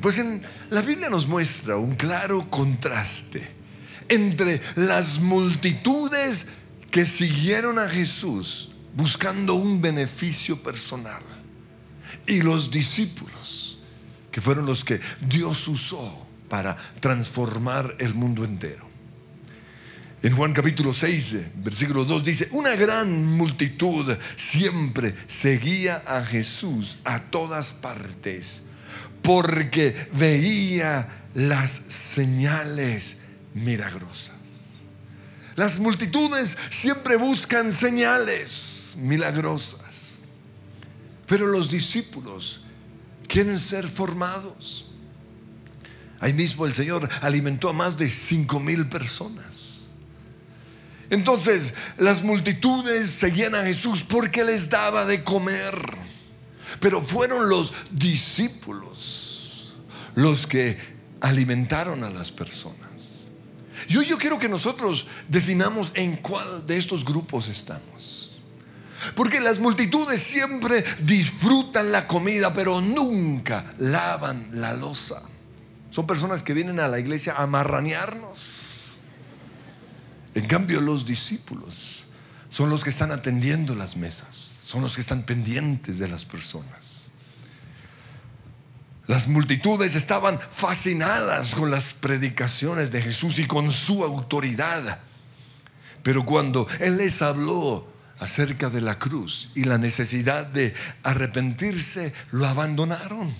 Pues en la Biblia nos muestra un claro contraste entre las multitudes que siguieron a Jesús buscando un beneficio personal y los discípulos, que fueron los que Dios usó para transformar el mundo entero. En Juan capítulo 6, versículo 2 dice, una gran multitud siempre seguía a Jesús a todas partes porque veía las señales milagrosas. Las multitudes siempre buscan señales milagrosas, pero los discípulos quieren ser formados. Ahí mismo el Señor alimentó a más de cinco mil personas. Entonces las multitudes seguían a Jesús porque les daba de comer. Pero fueron los discípulos los que alimentaron a las personas. Yo, yo quiero que nosotros definamos en cuál de estos grupos estamos. Porque las multitudes siempre disfrutan la comida, pero nunca lavan la losa. Son personas que vienen a la iglesia a marranearnos En cambio, los discípulos son los que están atendiendo las mesas, son los que están pendientes de las personas. Las multitudes estaban fascinadas con las predicaciones de Jesús y con su autoridad. Pero cuando Él les habló acerca de la cruz y la necesidad de arrepentirse, lo abandonaron.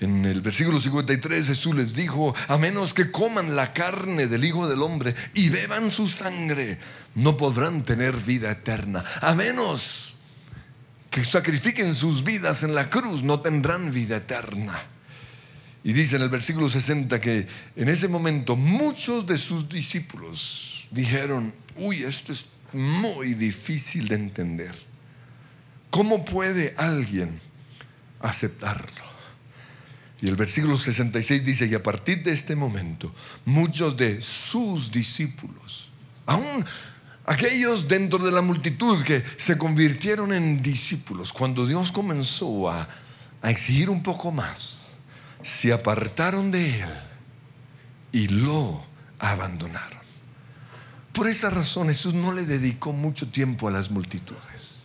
En el versículo 53 Jesús les dijo, a menos que coman la carne del Hijo del Hombre y beban su sangre, no podrán tener vida eterna. A menos que sacrifiquen sus vidas en la cruz, no tendrán vida eterna. Y dice en el versículo 60 que en ese momento muchos de sus discípulos dijeron, uy, esto es muy difícil de entender. ¿Cómo puede alguien aceptarlo? Y el versículo 66 dice, y a partir de este momento, muchos de sus discípulos, aún aquellos dentro de la multitud que se convirtieron en discípulos, cuando Dios comenzó a, a exigir un poco más, se apartaron de Él y lo abandonaron. Por esa razón Jesús no le dedicó mucho tiempo a las multitudes.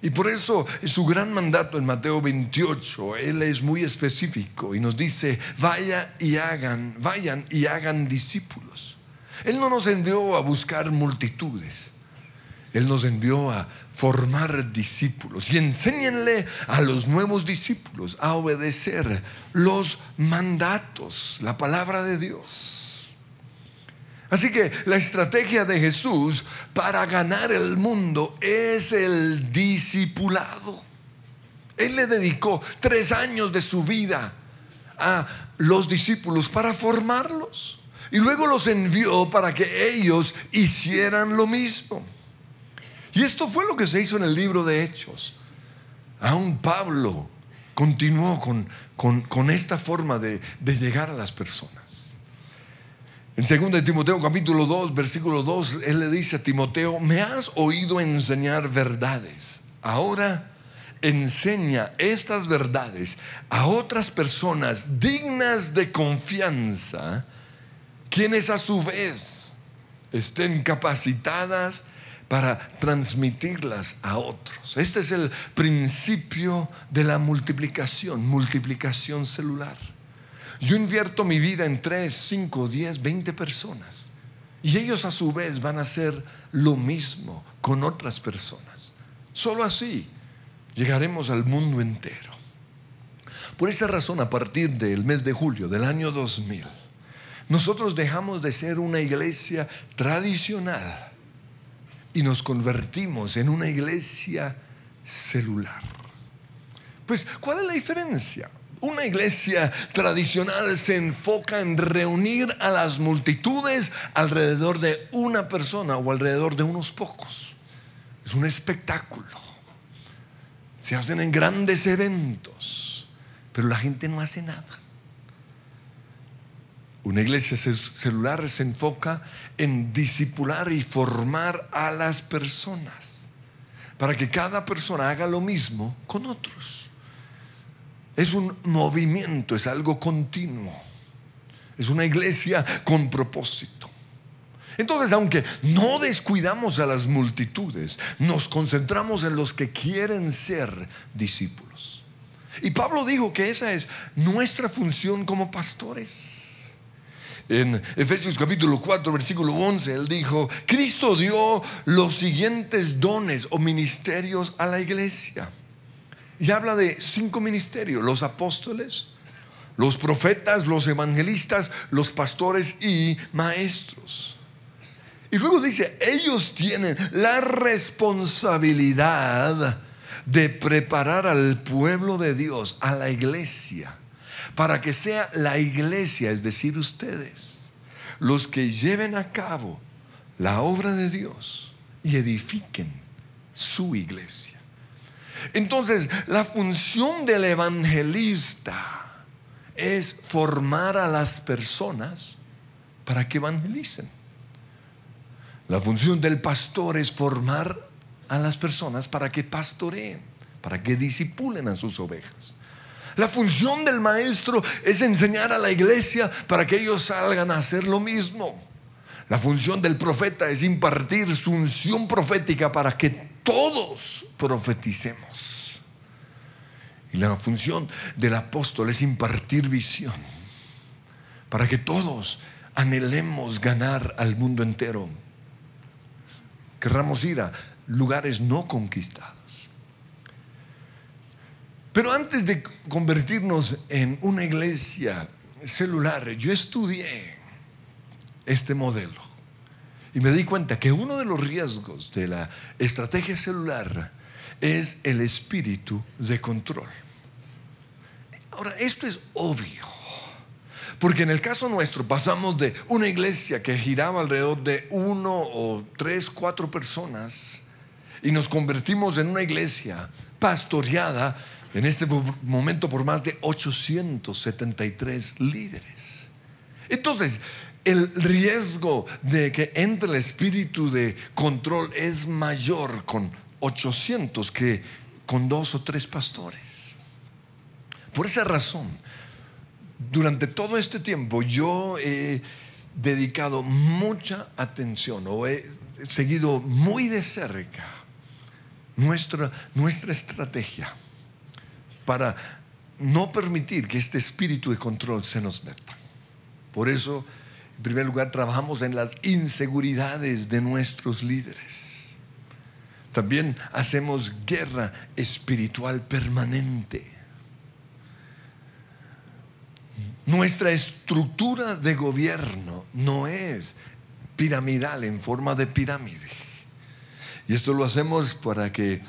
Y por eso su gran mandato en Mateo 28, él es muy específico y nos dice, vaya y hagan, vayan y hagan discípulos. Él no nos envió a buscar multitudes. Él nos envió a formar discípulos y enséñenle a los nuevos discípulos a obedecer los mandatos, la palabra de Dios. Así que la estrategia de Jesús para ganar el mundo es el discipulado. Él le dedicó tres años de su vida a los discípulos para formarlos y luego los envió para que ellos hicieran lo mismo. Y esto fue lo que se hizo en el libro de Hechos. Aún Pablo continuó con, esta forma de, de llegar a las personas. En 2 Timoteo capítulo 2, versículo 2, él le dice a Timoteo, me has oído enseñar verdades. Ahora enseña estas verdades a otras personas dignas de confianza, quienes a su vez estén capacitadas para transmitirlas a otros. Este es el principio de la multiplicación, multiplicación celular. Yo invierto mi vida en 3, 5, 10, 20 personas. Y ellos a su vez van a hacer lo mismo con otras personas. Solo así llegaremos al mundo entero. Por esa razón, a partir del mes de julio del año 2000, nosotros dejamos de ser una iglesia tradicional y nos convertimos en una iglesia celular. Pues, ¿cuál es la diferencia? Una iglesia tradicional se enfoca en reunir a las multitudes alrededor de una persona o alrededor de unos pocos. Es un espectáculo. Se hacen en grandes eventos, pero la gente no hace nada. Una iglesia celular se enfoca en disipular y formar a las personas para que cada persona haga lo mismo con otros es un movimiento, es algo continuo. Es una iglesia con propósito. Entonces, aunque no descuidamos a las multitudes, nos concentramos en los que quieren ser discípulos. Y Pablo dijo que esa es nuestra función como pastores. En Efesios capítulo 4, versículo 11, él dijo, Cristo dio los siguientes dones o ministerios a la iglesia. Y habla de cinco ministerios, los apóstoles, los profetas, los evangelistas, los pastores y maestros. Y luego dice, ellos tienen la responsabilidad de preparar al pueblo de Dios, a la iglesia, para que sea la iglesia, es decir, ustedes, los que lleven a cabo la obra de Dios y edifiquen su iglesia. Entonces, la función del evangelista es formar a las personas para que evangelicen. La función del pastor es formar a las personas para que pastoreen, para que disipulen a sus ovejas. La función del maestro es enseñar a la iglesia para que ellos salgan a hacer lo mismo. La función del profeta es impartir su unción profética para que todos profeticemos. Y la función del apóstol es impartir visión para que todos anhelemos ganar al mundo entero. Querramos ir a lugares no conquistados. Pero antes de convertirnos en una iglesia celular, yo estudié este modelo. Y me di cuenta que uno de los riesgos de la estrategia celular es el espíritu de control. Ahora, esto es obvio, porque en el caso nuestro pasamos de una iglesia que giraba alrededor de uno o tres, cuatro personas, y nos convertimos en una iglesia pastoreada en este momento por más de 873 líderes. Entonces, el riesgo de que entre el espíritu de control es mayor con 800 que con dos o tres pastores. Por esa razón, durante todo este tiempo yo he dedicado mucha atención o he seguido muy de cerca nuestra, nuestra estrategia para no permitir que este espíritu de control se nos meta. Por eso en primer lugar, trabajamos en las inseguridades de nuestros líderes. También hacemos guerra espiritual permanente. Nuestra estructura de gobierno no es piramidal en forma de pirámide. Y esto lo hacemos para que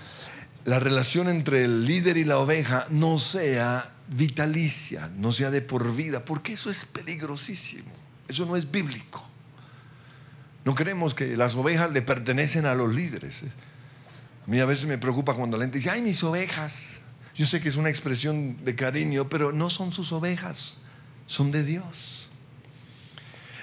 la relación entre el líder y la oveja no sea vitalicia, no sea de por vida, porque eso es peligrosísimo. Eso no es bíblico. No queremos que las ovejas le pertenecen a los líderes. A mí a veces me preocupa cuando la gente dice, ay, mis ovejas. Yo sé que es una expresión de cariño, pero no son sus ovejas, son de Dios.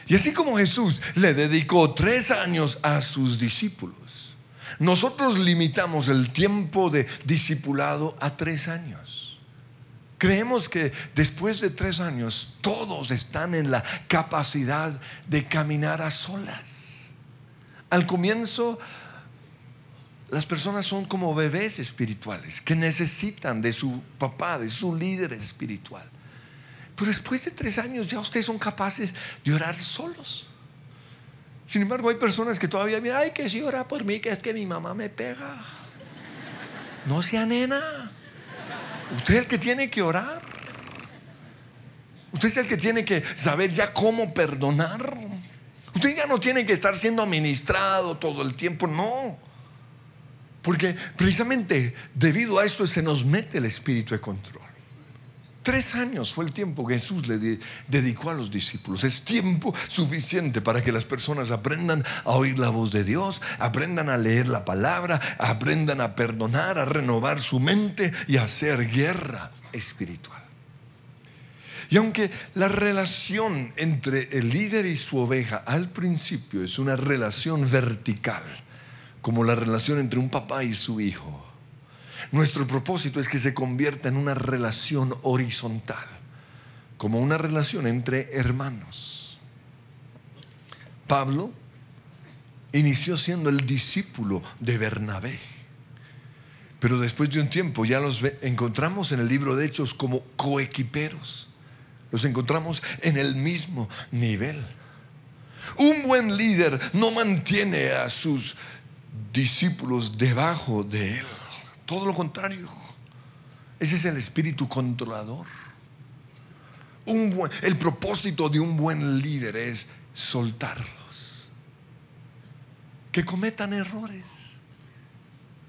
Y así como Jesús le dedicó tres años a sus discípulos, nosotros limitamos el tiempo de discipulado a tres años. Creemos que después de tres años todos están en la capacidad de caminar a solas. Al comienzo las personas son como bebés espirituales que necesitan de su papá, de su líder espiritual. Pero después de tres años ya ustedes son capaces de orar solos. Sin embargo, hay personas que todavía miran, ay, que si ora por mí, que es que mi mamá me pega. No sea nena. Usted es el que tiene que orar. Usted es el que tiene que saber ya cómo perdonar. Usted ya no tiene que estar siendo administrado todo el tiempo, no. Porque precisamente debido a esto se nos mete el espíritu de control. Tres años fue el tiempo que Jesús le dedicó a los discípulos. Es tiempo suficiente para que las personas aprendan a oír la voz de Dios, aprendan a leer la palabra, aprendan a perdonar, a renovar su mente y a hacer guerra espiritual. Y aunque la relación entre el líder y su oveja al principio es una relación vertical, como la relación entre un papá y su hijo, nuestro propósito es que se convierta en una relación horizontal, como una relación entre hermanos. Pablo inició siendo el discípulo de Bernabé. Pero después de un tiempo ya los encontramos en el libro de Hechos como coequiperos. Los encontramos en el mismo nivel. Un buen líder no mantiene a sus discípulos debajo de él. Todo lo contrario. Ese es el espíritu controlador. el propósito de un buen líder es soltarlos. Que cometan errores.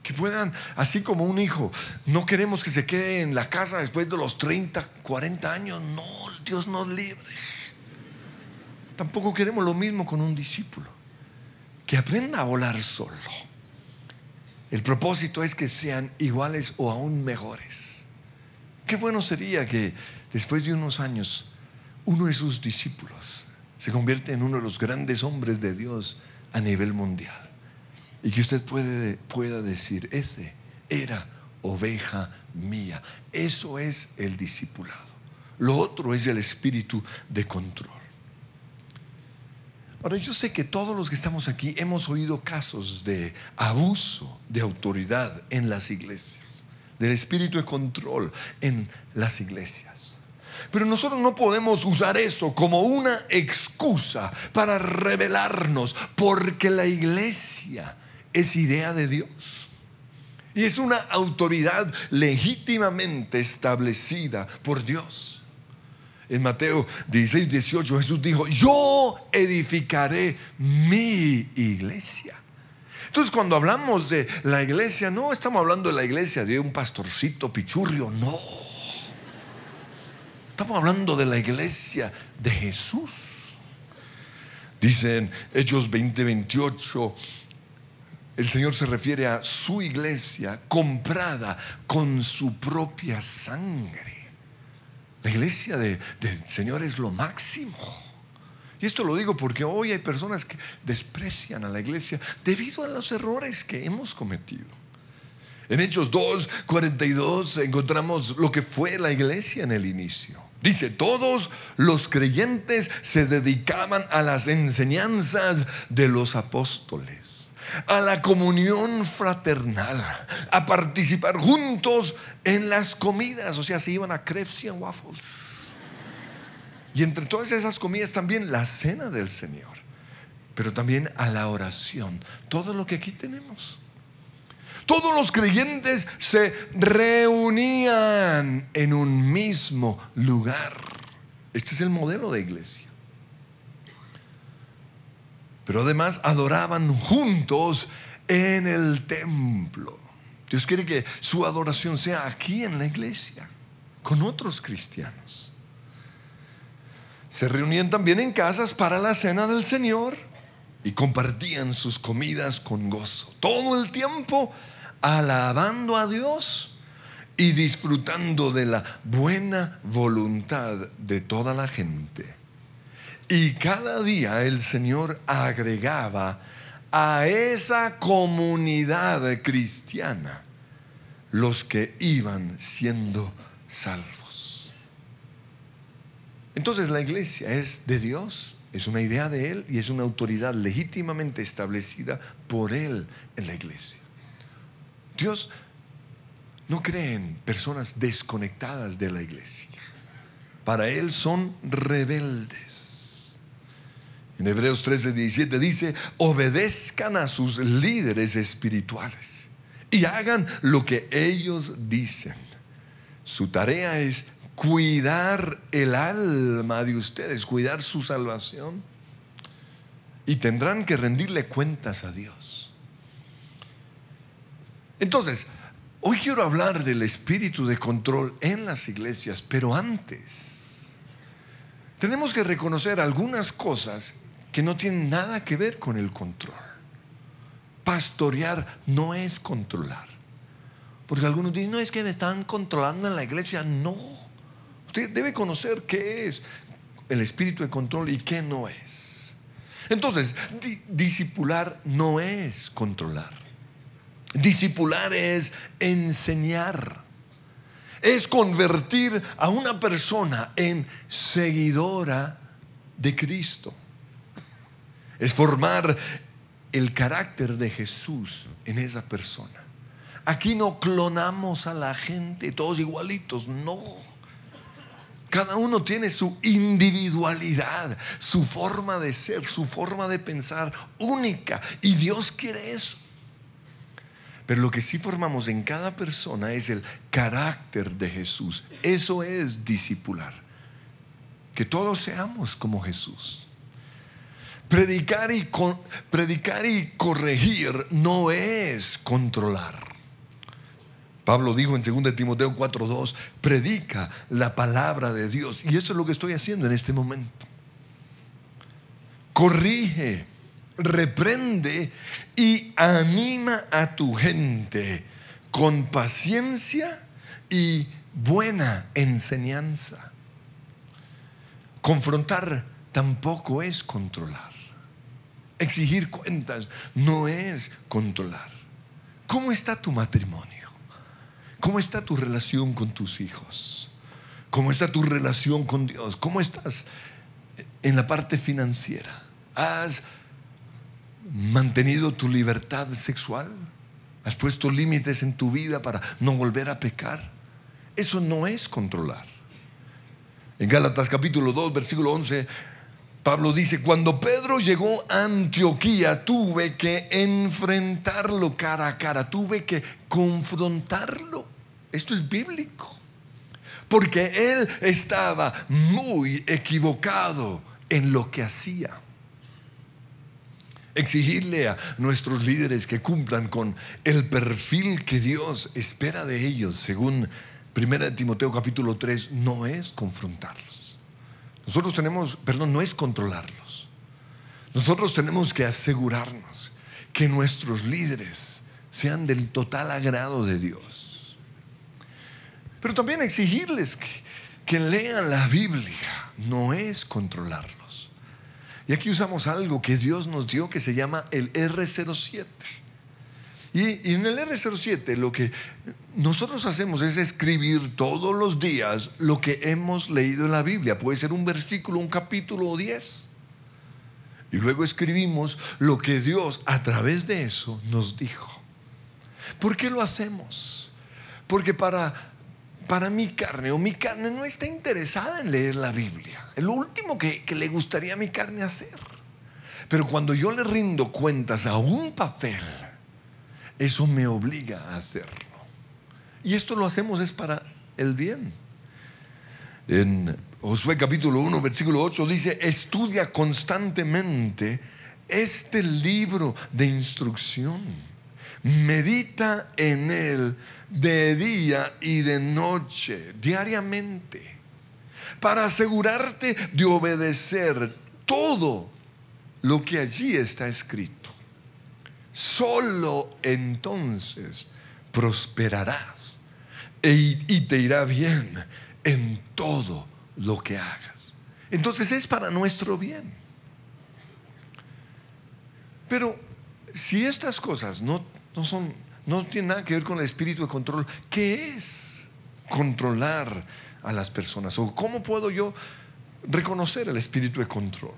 Que puedan, así como un hijo, no queremos que se quede en la casa después de los 30, 40 años. No, Dios nos libre. Tampoco queremos lo mismo con un discípulo. Que aprenda a volar solo el propósito es que sean iguales o aún mejores. Qué bueno sería que después de unos años uno de sus discípulos se convierta en uno de los grandes hombres de Dios a nivel mundial. Y que usted pueda decir, ese era oveja mía. Eso es el discipulado. Lo otro es el espíritu de control. Ahora, yo sé que todos los que estamos aquí hemos oído casos de abuso de autoridad en las iglesias, del espíritu de control en las iglesias. Pero nosotros no podemos usar eso como una excusa para rebelarnos, porque la iglesia es idea de Dios. Y es una autoridad legítimamente establecida por Dios. En Mateo 16, 18 Jesús dijo, yo edificaré mi iglesia. Entonces cuando hablamos de la iglesia, no estamos hablando de la iglesia de un pastorcito pichurrio, no. Estamos hablando de la iglesia de Jesús. Dicen Hechos 20, 28, el Señor se refiere a su iglesia comprada con su propia sangre. La iglesia del de Señor es lo máximo. Y esto lo digo porque hoy hay personas que desprecian a la iglesia debido a los errores que hemos cometido. En Hechos 2, 42 encontramos lo que fue la iglesia en el inicio. Dice, todos los creyentes se dedicaban a las enseñanzas de los apóstoles, a la comunión fraternal, a participar juntos en las comidas, o sea, se iban a crepes y a waffles. Y entre todas esas comidas también la cena del Señor, pero también a la oración, todo lo que aquí tenemos. Todos los creyentes se reunían en un mismo lugar. Este es el modelo de iglesia. Pero además adoraban juntos en el templo. Dios quiere que su adoración sea aquí en la iglesia, con otros cristianos. Se reunían también en casas para la cena del Señor y compartían sus comidas con gozo. Todo el tiempo alabando a Dios y disfrutando de la buena voluntad de toda la gente. Y cada día el Señor agregaba a esa comunidad cristiana los que iban siendo salvos. Entonces la iglesia es de Dios, es una idea de Él y es una autoridad legítimamente establecida por Él en la iglesia. Dios no cree en personas desconectadas de la iglesia. Para Él son rebeldes. En Hebreos 13:17 dice, obedezcan a sus líderes espirituales y hagan lo que ellos dicen. Su tarea es cuidar el alma de ustedes, cuidar su salvación. Y tendrán que rendirle cuentas a Dios. Entonces, hoy quiero hablar del espíritu de control en las iglesias, pero antes, tenemos que reconocer algunas cosas que no tienen nada que ver con el control. Pastorear no es controlar. Porque algunos dicen, no es que me están controlando en la iglesia. No. Usted debe conocer qué es el espíritu de control y qué no es. Entonces, disipular no es controlar. Discipular es enseñar. Es convertir a una persona en seguidora de Cristo. Es formar el carácter de Jesús en esa persona. Aquí no clonamos a la gente todos igualitos, no. Cada uno tiene su individualidad, su forma de ser, su forma de pensar única. Y Dios quiere eso. Pero lo que sí formamos en cada persona es el carácter de Jesús. Eso es discipular. Que todos seamos como Jesús. Predicar y, predicar y corregir no es controlar. Pablo dijo en 2 Timoteo 4:2, predica la palabra de Dios. Y eso es lo que estoy haciendo en este momento. Corrige reprende y anima a tu gente con paciencia y buena enseñanza. Confrontar tampoco es controlar. Exigir cuentas no es controlar. ¿Cómo está tu matrimonio? ¿Cómo está tu relación con tus hijos? ¿Cómo está tu relación con Dios? ¿Cómo estás en la parte financiera? Haz mantenido tu libertad sexual? ¿Has puesto límites en tu vida para no volver a pecar? Eso no es controlar. En Gálatas capítulo 2, versículo 11, Pablo dice, cuando Pedro llegó a Antioquía, tuve que enfrentarlo cara a cara, tuve que confrontarlo. Esto es bíblico. Porque él estaba muy equivocado en lo que hacía exigirle a nuestros líderes que cumplan con el perfil que Dios espera de ellos, según 1 Timoteo capítulo 3, no es confrontarlos. Nosotros tenemos, perdón, no es controlarlos. Nosotros tenemos que asegurarnos que nuestros líderes sean del total agrado de Dios. Pero también exigirles que, que lean la Biblia no es controlarlos. Y aquí usamos algo que Dios nos dio que se llama el R07. Y, en el R07 lo que nosotros hacemos es escribir todos los días lo que hemos leído en la Biblia. Puede ser un versículo, un capítulo o diez. Y luego escribimos lo que Dios a través de eso nos dijo. ¿Por qué lo hacemos? Porque para para mi carne o mi carne no está interesada en leer la Biblia. El lo último que, le gustaría a mi carne hacer. Pero cuando yo le rindo cuentas a un papel, eso me obliga a hacerlo. Y esto lo hacemos es para el bien. En Josué capítulo 1, versículo 8 dice, estudia constantemente este libro de instrucción. Medita en él de día y de noche, diariamente, para asegurarte de obedecer todo lo que allí está escrito. Solo entonces prosperarás e, y te irá bien en todo lo que hagas. Entonces es para nuestro bien. Pero si estas cosas no, no son no tiene nada que ver con el espíritu de control. ¿Qué es controlar a las personas? ¿O cómo puedo yo reconocer el espíritu de control?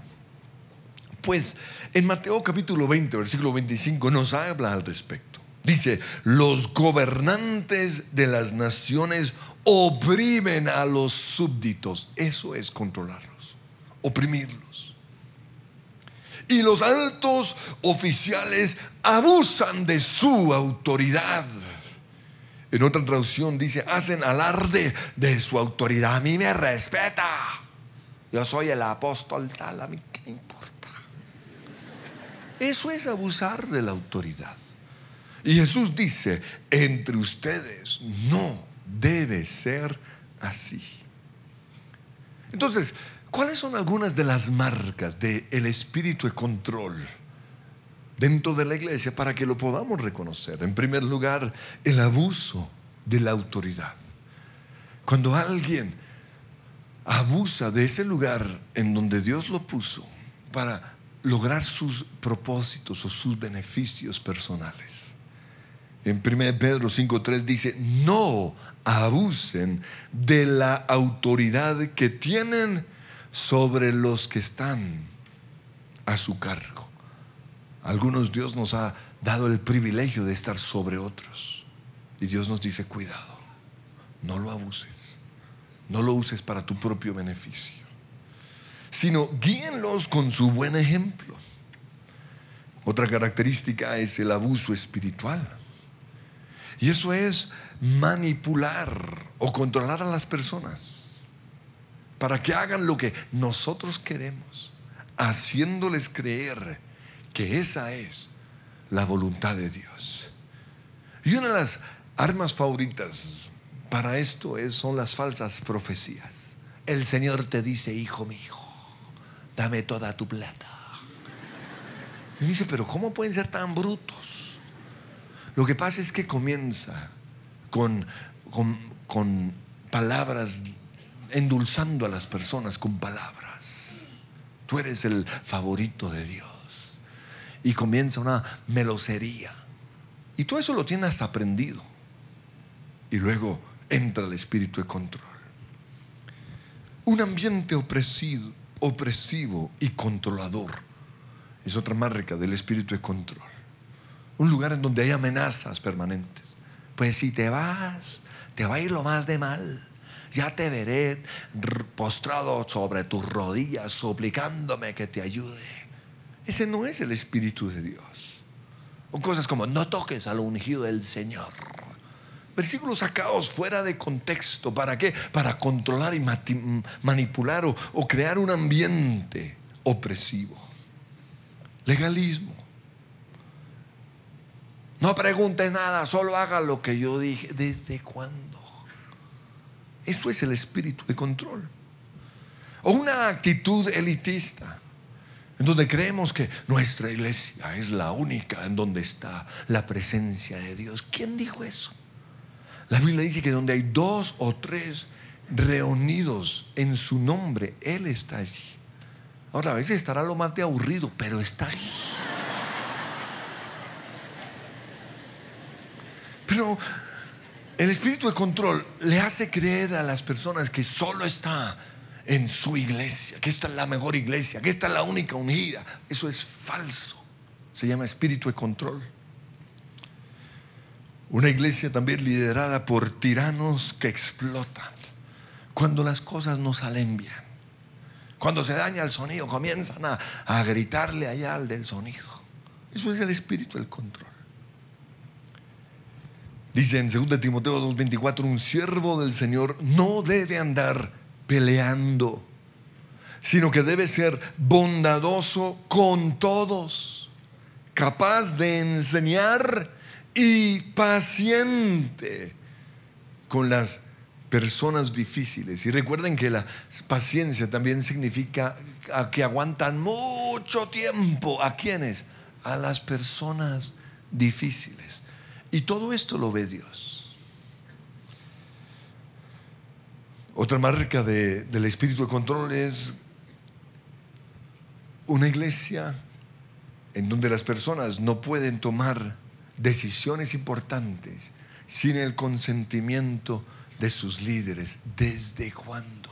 Pues en Mateo capítulo 20, versículo 25 nos habla al respecto. Dice, los gobernantes de las naciones oprimen a los súbditos. Eso es controlarlos, oprimirlos y los altos oficiales abusan de su autoridad. En otra traducción dice, hacen alarde de su autoridad. A mí me respeta. Yo soy el apóstol tal, a mí qué importa. Eso es abusar de la autoridad. Y Jesús dice, entre ustedes no debe ser así. Entonces, ¿Cuáles son algunas de las marcas del espíritu de control dentro de la iglesia para que lo podamos reconocer? En primer lugar, el abuso de la autoridad. Cuando alguien abusa de ese lugar en donde Dios lo puso para lograr sus propósitos o sus beneficios personales. En 1 Pedro 5.3 dice, no abusen de la autoridad que tienen sobre los que están a su cargo. Algunos Dios nos ha dado el privilegio de estar sobre otros. Y Dios nos dice, cuidado, no lo abuses, no lo uses para tu propio beneficio, sino guíenlos con su buen ejemplo. Otra característica es el abuso espiritual. Y eso es manipular o controlar a las personas para que hagan lo que nosotros queremos, haciéndoles creer que esa es la voluntad de Dios. Y una de las armas favoritas para esto es, son las falsas profecías. El Señor te dice, hijo mío, dame toda tu plata. Y dice, pero ¿cómo pueden ser tan brutos? Lo que pasa es que comienza con, con, con palabras endulzando a las personas con palabras. Tú eres el favorito de Dios. Y comienza una melosería. Y todo eso lo tienes aprendido. Y luego entra el espíritu de control. Un ambiente opresivo, opresivo y controlador es otra marca del espíritu de control. Un lugar en donde hay amenazas permanentes. Pues si te vas, te va a ir lo más de mal ya te veré postrado sobre tus rodillas, suplicándome que te ayude. Ese no es el Espíritu de Dios. O cosas como, no toques al ungido del Señor. Versículos sacados fuera de contexto. ¿Para qué? Para controlar y manipular o, o crear un ambiente opresivo. Legalismo. No preguntes nada, solo haga lo que yo dije. ¿Desde cuándo? Esto es el espíritu de control. O una actitud elitista, en donde creemos que nuestra iglesia es la única en donde está la presencia de Dios. ¿Quién dijo eso? La Biblia dice que donde hay dos o tres reunidos en su nombre, Él está allí. Ahora, a veces estará lo más de aburrido, pero está allí. Pero el espíritu de control le hace creer a las personas que solo está en su iglesia, que esta es la mejor iglesia, que esta es la única unida Eso es falso. Se llama espíritu de control. Una iglesia también liderada por tiranos que explotan. Cuando las cosas no salen bien, cuando se daña el sonido, comienzan a, a gritarle allá al del sonido. Eso es el espíritu del control. Dice en 2 Timoteo 2:24, un siervo del Señor no debe andar peleando, sino que debe ser bondadoso con todos, capaz de enseñar y paciente con las personas difíciles. Y recuerden que la paciencia también significa que aguantan mucho tiempo. ¿A quiénes? A las personas difíciles. Y todo esto lo ve Dios. Otra marca del espíritu de control es una iglesia en donde las personas no pueden tomar decisiones importantes sin el consentimiento de sus líderes. ¿Desde cuándo?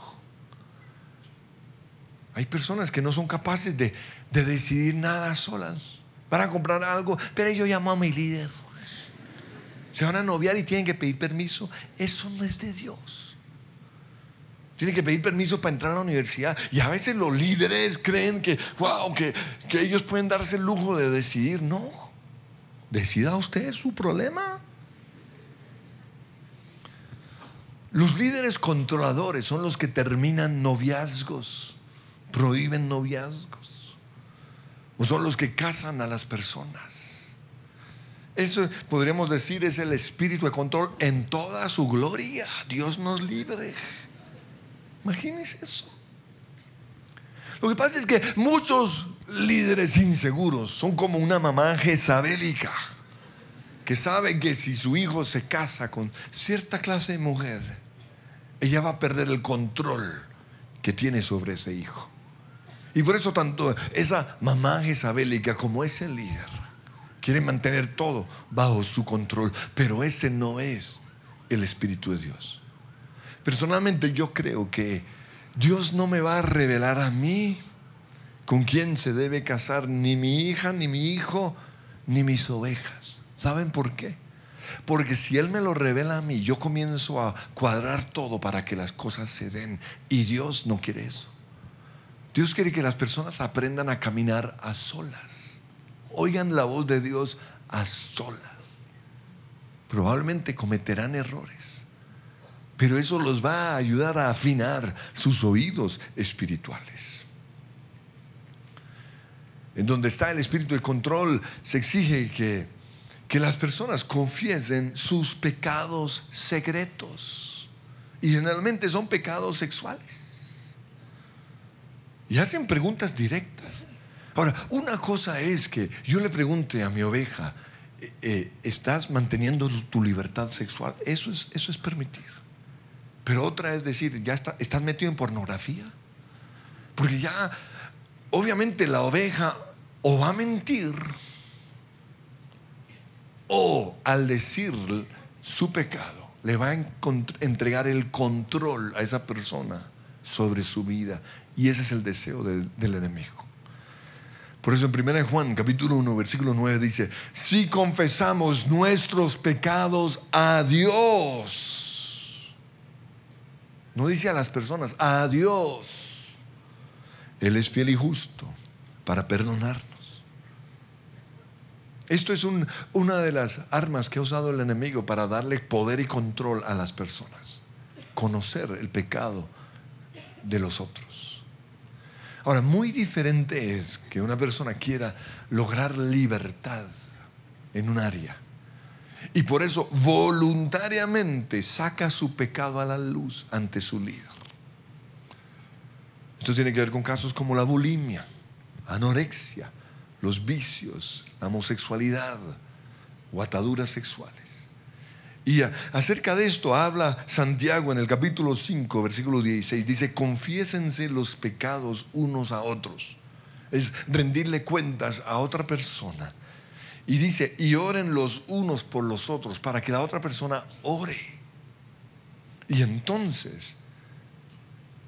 Hay personas que no son capaces de, de decidir nada solas. Van a comprar algo, pero yo llamo a mi líder. Se van a noviar y tienen que pedir permiso. Eso no es de Dios. Tienen que pedir permiso para entrar a la universidad. Y a veces los líderes creen que, que, ellos pueden darse el lujo de decidir. No. Decida usted su problema. Los líderes controladores son los que terminan noviazgos, prohíben noviazgos, o son los que casan a las personas. Eso podríamos decir es el espíritu de control en toda su gloria. Dios nos libre. Imagínense eso. Lo que pasa es que muchos líderes inseguros son como una mamá jezabélica que sabe que si su hijo se casa con cierta clase de mujer, ella va a perder el control que tiene sobre ese hijo. Y por eso tanto esa mamá jezabélica como ese líder Quiere mantener todo bajo su control, pero ese no es el Espíritu de Dios. Personalmente yo creo que Dios no me va a revelar a mí con quién se debe casar ni mi hija, ni mi hijo, ni mis ovejas. ¿Saben por qué? Porque si Él me lo revela a mí, yo comienzo a cuadrar todo para que las cosas se den. Y Dios no quiere eso. Dios quiere que las personas aprendan a caminar a solas oigan la voz de Dios a solas. Probablemente cometerán errores, pero eso los va a ayudar a afinar sus oídos espirituales. En donde está el espíritu de control, se exige que, que las personas confiesen sus pecados secretos. Y generalmente son pecados sexuales. Y hacen preguntas directas. Ahora, una cosa es que yo le pregunte a mi oveja, eh, eh, ¿estás manteniendo tu libertad sexual? Eso es, eso es permitido. Pero otra es decir, ¿ya estás metido en pornografía? Porque ya, obviamente la oveja o va a mentir, o al decir su pecado, le va a entregar el control a esa persona sobre su vida. Y ese es el deseo del enemigo. Por eso en 1 Juan capítulo 1 versículo 9 dice, si confesamos nuestros pecados a Dios, no dice a las personas, a Dios, Él es fiel y justo para perdonarnos. Esto es una de las armas que ha usado el enemigo para darle poder y control a las personas, conocer el pecado de los otros. Ahora, muy diferente es que una persona quiera lograr libertad en un área y por eso voluntariamente saca su pecado a la luz ante su líder. Esto tiene que ver con casos como la bulimia, anorexia, los vicios, la homosexualidad o ataduras sexuales. Y acerca de esto habla Santiago en el capítulo 5, versículo 16. Dice, confiésense los pecados unos a otros. Es rendirle cuentas a otra persona. Y dice, y oren los unos por los otros para que la otra persona ore. Y entonces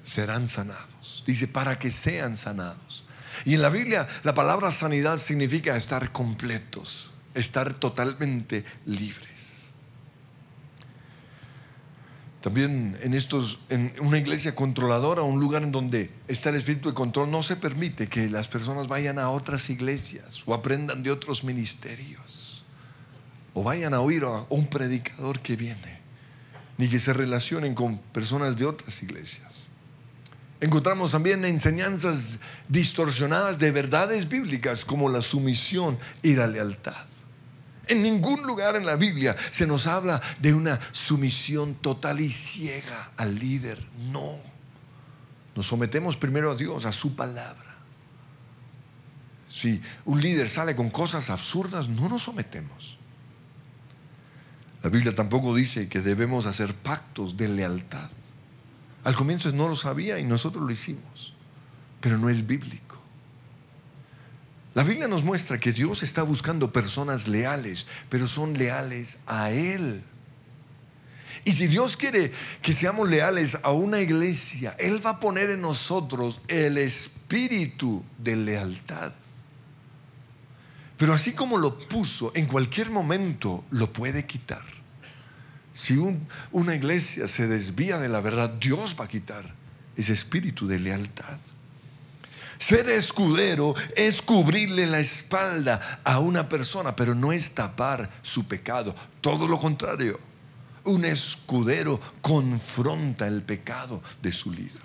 serán sanados. Dice, para que sean sanados. Y en la Biblia la palabra sanidad significa estar completos, estar totalmente libre. También en, estos, en una iglesia controladora, un lugar en donde está el espíritu de control, no se permite que las personas vayan a otras iglesias o aprendan de otros ministerios o vayan a oír a un predicador que viene, ni que se relacionen con personas de otras iglesias. Encontramos también enseñanzas distorsionadas de verdades bíblicas como la sumisión y la lealtad. En ningún lugar en la Biblia se nos habla de una sumisión total y ciega al líder. No. Nos sometemos primero a Dios, a su palabra. Si un líder sale con cosas absurdas, no nos sometemos. La Biblia tampoco dice que debemos hacer pactos de lealtad. Al comienzo no lo sabía y nosotros lo hicimos, pero no es bíblico. La Biblia nos muestra que Dios está buscando personas leales, pero son leales a Él. Y si Dios quiere que seamos leales a una iglesia, Él va a poner en nosotros el espíritu de lealtad. Pero así como lo puso, en cualquier momento lo puede quitar. Si una iglesia se desvía de la verdad, Dios va a quitar ese espíritu de lealtad. Ser escudero es cubrirle la espalda a una persona, pero no es tapar su pecado. Todo lo contrario. Un escudero confronta el pecado de su líder.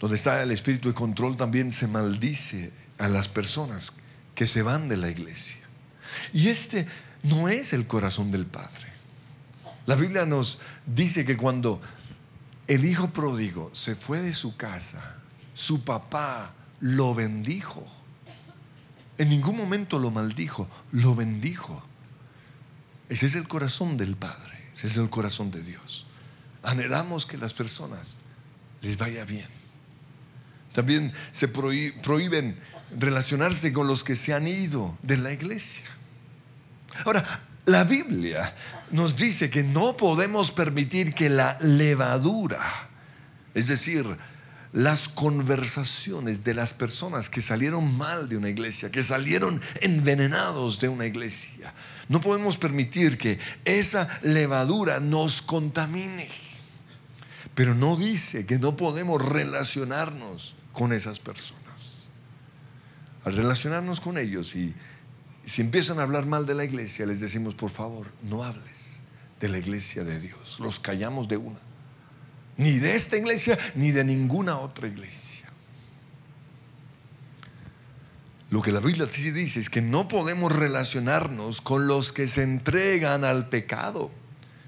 Donde está el espíritu de control también se maldice a las personas que se van de la iglesia. Y este no es el corazón del Padre. La Biblia nos dice que cuando el hijo pródigo se fue de su casa, su papá lo bendijo. En ningún momento lo maldijo, lo bendijo. Ese es el corazón del Padre, ese es el corazón de Dios. Anhelamos que las personas les vaya bien. También se prohíben relacionarse con los que se han ido de la iglesia. Ahora, la Biblia nos dice que no podemos permitir que la levadura, es decir, las conversaciones de las personas que salieron mal de una iglesia, que salieron envenenados de una iglesia. No podemos permitir que esa levadura nos contamine. Pero no dice que no podemos relacionarnos con esas personas. Al relacionarnos con ellos y si empiezan a hablar mal de la iglesia, les decimos, por favor, no hables de la iglesia de Dios. Los callamos de una. Ni de esta iglesia, ni de ninguna otra iglesia. Lo que la Biblia dice es que no podemos relacionarnos con los que se entregan al pecado.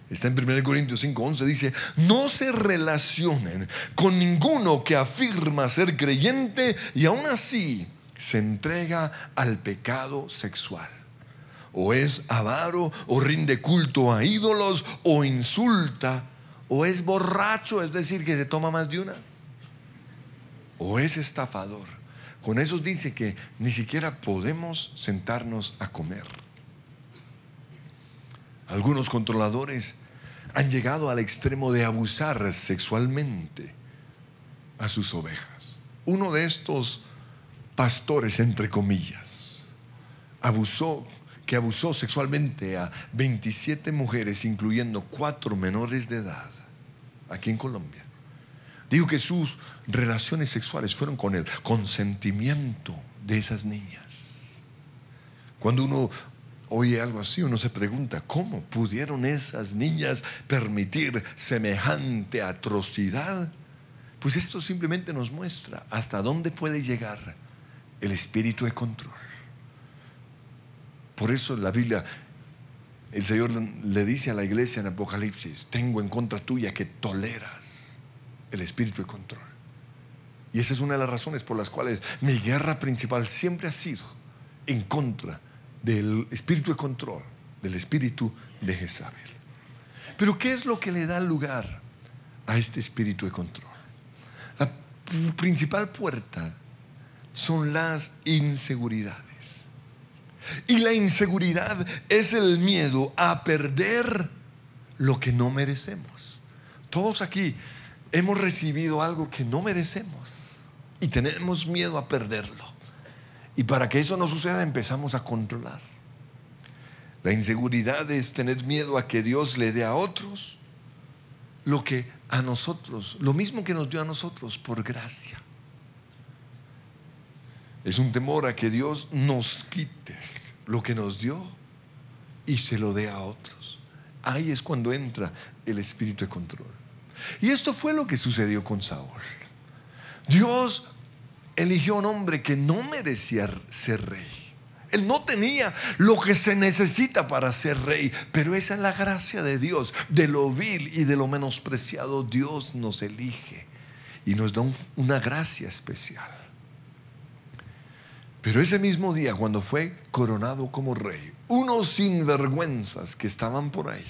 Está en 1 Corintios 5:11, dice, no se relacionen con ninguno que afirma ser creyente y aún así se entrega al pecado sexual. O es avaro, o rinde culto a ídolos, o insulta, o es borracho, es decir, que se toma más de una, o es estafador. Con eso dice que ni siquiera podemos sentarnos a comer. Algunos controladores han llegado al extremo de abusar sexualmente a sus ovejas. Uno de estos pastores, entre comillas. Abusó, que abusó sexualmente a 27 mujeres, incluyendo cuatro menores de edad, aquí en Colombia. Dijo que sus relaciones sexuales fueron con el consentimiento de esas niñas. Cuando uno oye algo así, uno se pregunta, ¿cómo pudieron esas niñas permitir semejante atrocidad? Pues esto simplemente nos muestra hasta dónde puede llegar el espíritu de control. Por eso la Biblia, el Señor le dice a la iglesia en Apocalipsis, tengo en contra tuya que toleras el espíritu de control. Y esa es una de las razones por las cuales mi guerra principal siempre ha sido en contra del espíritu de control, del espíritu de Jezabel. Pero ¿qué es lo que le da lugar a este espíritu de control? La principal puerta son las inseguridades. Y la inseguridad es el miedo a perder lo que no merecemos. Todos aquí hemos recibido algo que no merecemos y tenemos miedo a perderlo. Y para que eso no suceda empezamos a controlar. La inseguridad es tener miedo a que Dios le dé a otros lo que a nosotros, lo mismo que nos dio a nosotros por gracia. Es un temor a que Dios nos quite lo que nos dio y se lo dé a otros. Ahí es cuando entra el espíritu de control. Y esto fue lo que sucedió con Saúl. Dios eligió a un hombre que no merecía ser rey. Él no tenía lo que se necesita para ser rey, pero esa es la gracia de Dios. De lo vil y de lo menospreciado Dios nos elige y nos da una gracia especial. Pero ese mismo día, cuando fue coronado como rey, unos sinvergüenzas que estaban por ahí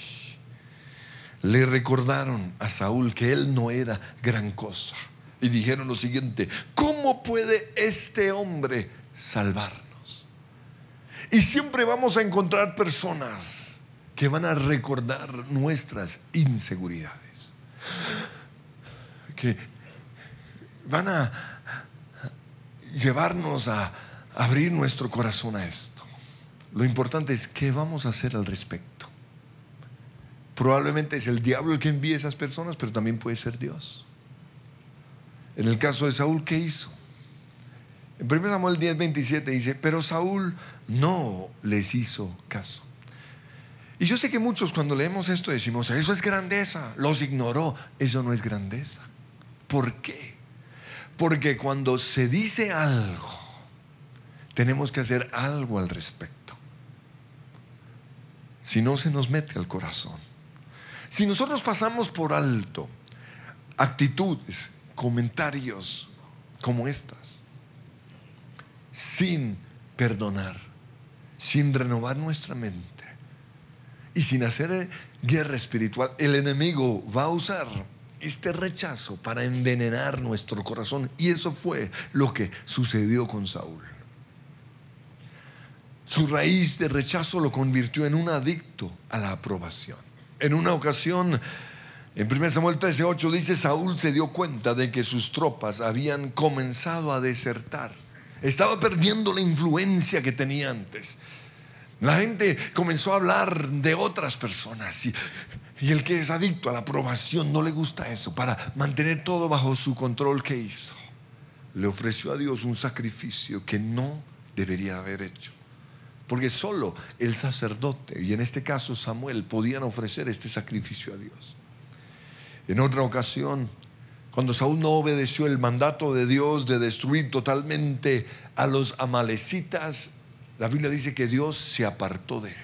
le recordaron a Saúl que él no era gran cosa. Y dijeron lo siguiente, ¿cómo puede este hombre salvarnos? Y siempre vamos a encontrar personas que van a recordar nuestras inseguridades, que van a llevarnos a abrir nuestro corazón a esto. Lo importante es qué vamos a hacer al respecto. Probablemente es el diablo el que envía a esas personas, pero también puede ser Dios. En el caso de Saúl, ¿qué hizo? En 1 Samuel 10, 27 dice, pero Saúl no les hizo caso. Y yo sé que muchos cuando leemos esto decimos, eso es grandeza, los ignoró, eso no es grandeza. ¿Por qué? Porque cuando se dice algo, tenemos que hacer algo al respecto. Si no, se nos mete al corazón. Si nosotros pasamos por alto actitudes, comentarios como estas, sin perdonar, sin renovar nuestra mente y sin hacer guerra espiritual, el enemigo va a usar este rechazo para envenenar nuestro corazón. Y eso fue lo que sucedió con Saúl. Su raíz de rechazo lo convirtió en un adicto a la aprobación. En una ocasión, en 1 Samuel 13:8 dice, Saúl se dio cuenta de que sus tropas habían comenzado a desertar. Estaba perdiendo la influencia que tenía antes. La gente comenzó a hablar de otras personas y, el que es adicto a la aprobación no le gusta eso. Para mantener todo bajo su control, ¿qué hizo? Le ofreció a Dios un sacrificio que no debería haber hecho porque solo el sacerdote, y en este caso Samuel, podían ofrecer este sacrificio a Dios. En otra ocasión, cuando Saúl no obedeció el mandato de Dios de destruir totalmente a los amalecitas, la Biblia dice que Dios se apartó de él.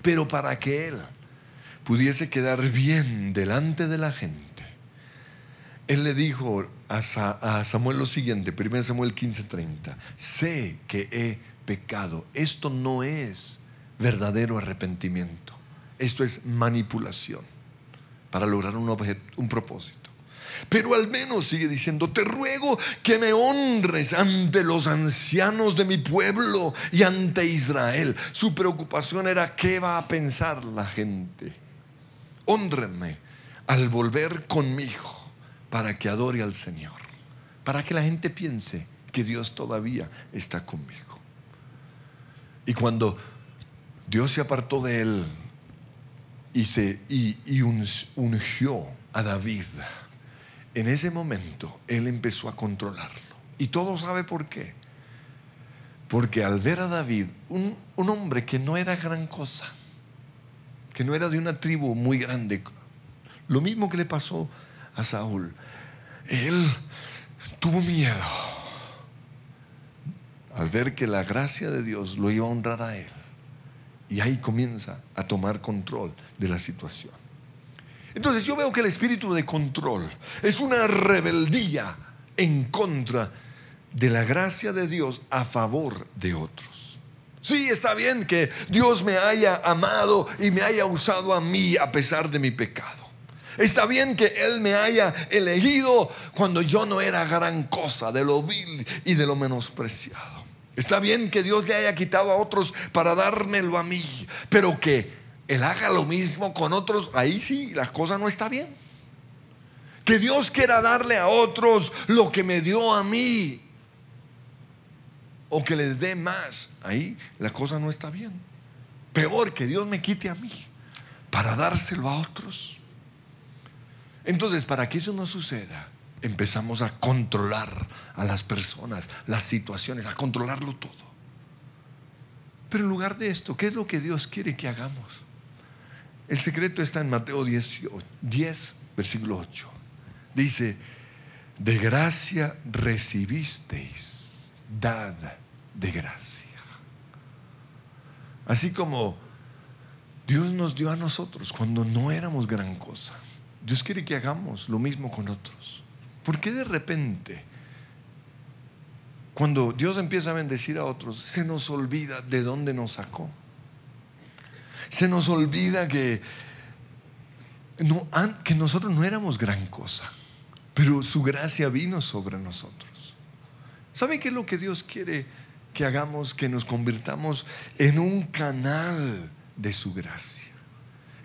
Pero para que él pudiese quedar bien delante de la gente, él le dijo a Samuel lo siguiente, 1 Samuel 15:30, sé que he pecado. Esto no es verdadero arrepentimiento. Esto es manipulación para lograr un, un propósito. Pero al menos sigue diciendo, te ruego que me honres ante los ancianos de mi pueblo y ante Israel. Su preocupación era qué va a pensar la gente. Honrenme al volver conmigo para que adore al Señor, para que la gente piense que Dios todavía está conmigo. Y cuando Dios se apartó de él y, se, y, ungió a David, en ese momento él empezó a controlarlo. Y todo sabe por qué. Porque al ver a David, un hombre que no era gran cosa, que no era de una tribu muy grande, lo mismo que le pasó a Saúl, él tuvo miedo al ver que la gracia de Dios lo iba a honrar a él. Y ahí comienza a tomar control de la situación. Entonces yo veo que el espíritu de control es una rebeldía en contra de la gracia de Dios a favor de otros. Sí, está bien que Dios me haya amado y me haya usado a mí a pesar de mi pecado. Está bien que Él me haya elegido cuando yo no era gran cosa de lo vil y de lo menospreciado. Está bien que Dios le haya quitado a otros para dármelo a mí, pero que Él haga lo mismo con otros, ahí sí, la cosa no está bien. Que Dios quiera darle a otros lo que me dio a mí, o que les dé más, ahí la cosa no está bien. Peor que Dios me quite a mí para dárselo a otros. Entonces, para que eso no suceda, empezamos a controlar a las personas, las situaciones, a controlarlo todo. Pero en lugar de esto, ¿qué es lo que Dios quiere que hagamos? El secreto está en Mateo 10, versículo 8. Dice, de gracia recibisteis, dad de gracia. Así como Dios nos dio a nosotros cuando no éramos gran cosa. Dios quiere que hagamos lo mismo con otros. ¿Por qué de repente, cuando Dios empieza a bendecir a otros, se nos olvida de dónde nos sacó? Se nos olvida que, no, que nosotros no éramos gran cosa, pero su gracia vino sobre nosotros. ¿Saben qué es lo que Dios quiere que hagamos? Que nos convirtamos en un canal de su gracia.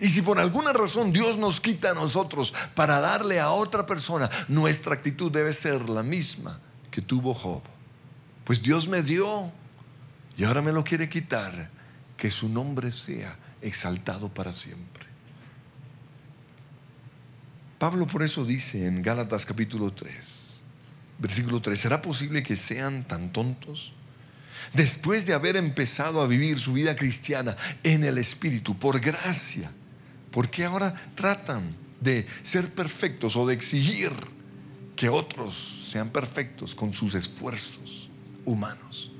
Y si por alguna razón Dios nos quita a nosotros para darle a otra persona, nuestra actitud debe ser la misma que tuvo Job. Pues Dios me dio y ahora me lo quiere quitar. Que su nombre sea exaltado para siempre. Pablo por eso dice en Gálatas capítulo 3, versículo 3, ¿será posible que sean tan tontos? Después de haber empezado a vivir su vida cristiana en el Espíritu, por gracia, porque ahora tratan de ser perfectos o de exigir que otros sean perfectos con sus esfuerzos humanos?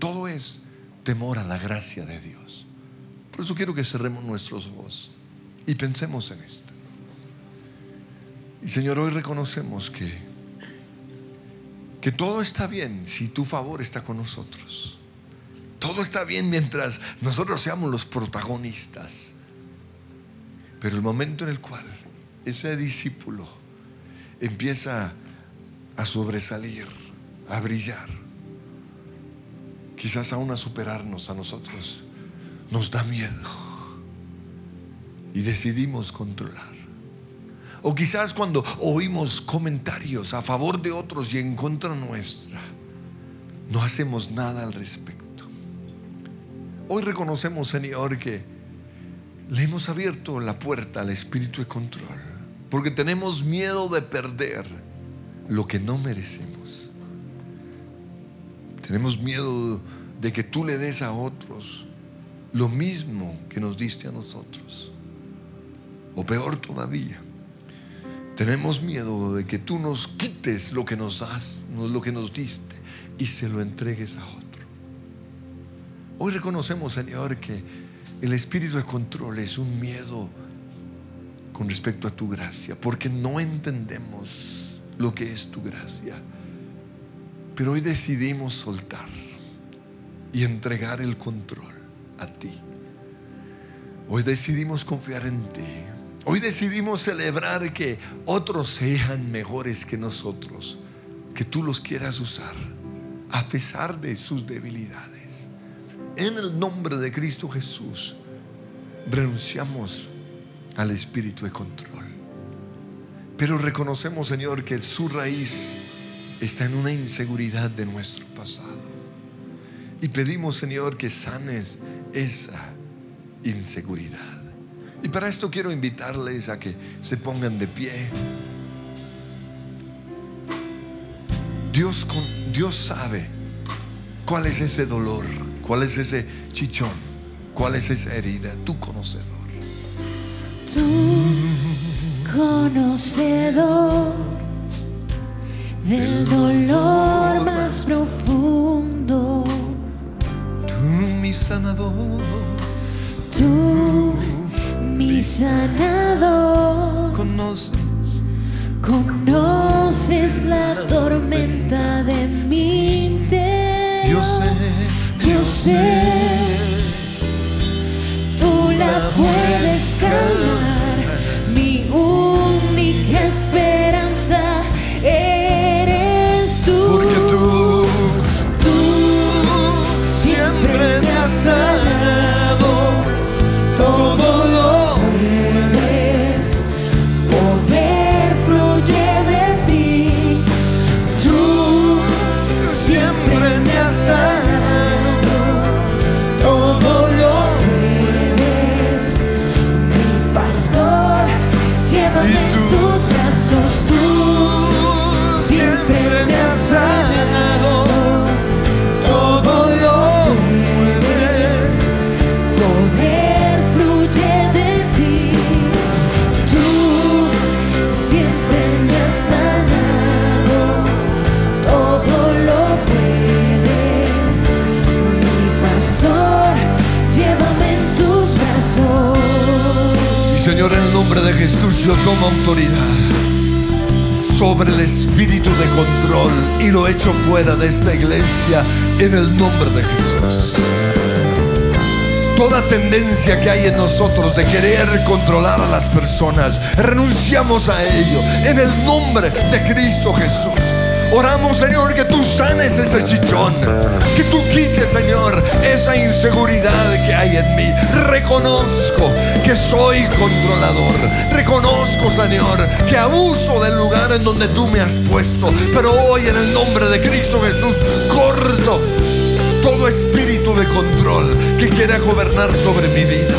Todo es temor a la gracia de Dios. Por eso quiero que cerremos nuestros ojos y pensemos en esto. Y Señor, hoy reconocemos que, que todo está bien si tu favor está con nosotros. Todo está bien mientras nosotros seamos los protagonistas pero el momento en el cual ese discípulo empieza a sobresalir, a brillar, quizás aún a superarnos a nosotros, nos da miedo y decidimos controlar. O quizás cuando oímos comentarios a favor de otros y en contra nuestra, no hacemos nada al respecto. Hoy reconocemos, Señor, que le hemos abierto la puerta al espíritu de control, porque tenemos miedo de perder lo que no merecemos. Tenemos miedo de que tú le des a otros lo mismo que nos diste a nosotros, o peor todavía. Tenemos miedo de que tú nos quites lo que nos das, lo que nos diste, y se lo entregues a otro. Hoy reconocemos, Señor, que el espíritu de control es un miedo con respecto a tu gracia, porque no entendemos lo que es tu gracia. Pero hoy decidimos soltar y entregar el control a ti. Hoy decidimos confiar en ti. Hoy decidimos celebrar que otros sean mejores que nosotros, que tú los quieras usar a pesar de sus debilidades en el nombre de Cristo Jesús, renunciamos al espíritu de control. Pero reconocemos, Señor, que su raíz está en una inseguridad de nuestro pasado. Y pedimos, Señor, que sanes esa inseguridad. Y para esto quiero invitarles a que se pongan de pie. Dios, Dios sabe cuál es ese dolor cuál es ese chichón, cuál es esa herida, tu conocedor. Tú, conocedor del dolor más profundo. Tú, mi sanador. Tú, mi sanador. Conoces. Conoces la tormenta Yo tomo autoridad sobre el espíritu de control y lo echo fuera de esta iglesia en el nombre de Jesús. Toda tendencia que hay en nosotros de querer controlar a las personas, renunciamos a ello en el nombre de Cristo Jesús Oramos, Señor, que tú sanes ese chichón. Que tú quites, Señor, esa inseguridad que hay en mí. Reconozco que soy controlador. Reconozco, Señor, que abuso del lugar en donde tú me has puesto. Pero hoy, en el nombre de Cristo Jesús, corto todo espíritu de control que quiera gobernar sobre mi vida.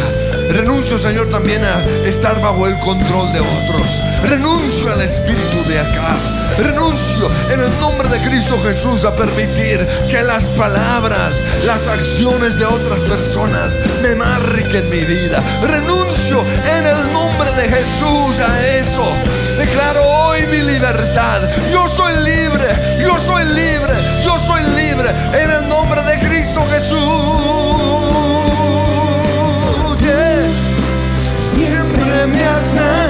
Renuncio, Señor, también a estar bajo el control de otros. Renuncio al espíritu de acá. Renuncio en el nombre de Cristo Jesús a permitir que las palabras, las acciones de otras personas me marquen mi vida. Renuncio en el nombre de Jesús a eso. Declaro hoy mi libertad. Yo soy libre, yo soy libre, yo soy libre en el nombre de Cristo Jesús. Siempre me has